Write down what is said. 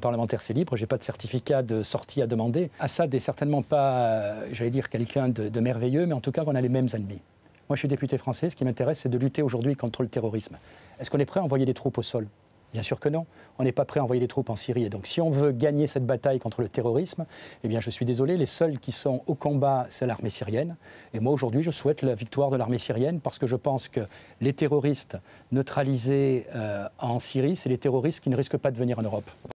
parlementaire, c'est libre, j'ai pas de certificat de sortie à demander. Assad n'est certainement pas, euh, j'allais dire, quelqu'un de, merveilleux, mais en tout cas, on a les mêmes ennemis. Moi, je suis député français. Ce qui m'intéresse, c'est de lutter aujourd'hui contre le terrorisme. Est-ce qu'on est prêt à envoyer des troupes au sol Bien sûr que non. On n'est pas prêt à envoyer des troupes en Syrie. Et donc, si on veut gagner cette bataille contre le terrorisme, eh bien, je suis désolé, les seuls qui sont au combat, c'est l'armée syrienne. Et moi, aujourd'hui, je souhaite la victoire de l'armée syrienne parce que je pense que les terroristes neutralisés euh, en Syrie, c'est les terroristes qui ne risquent pas de venir en Europe.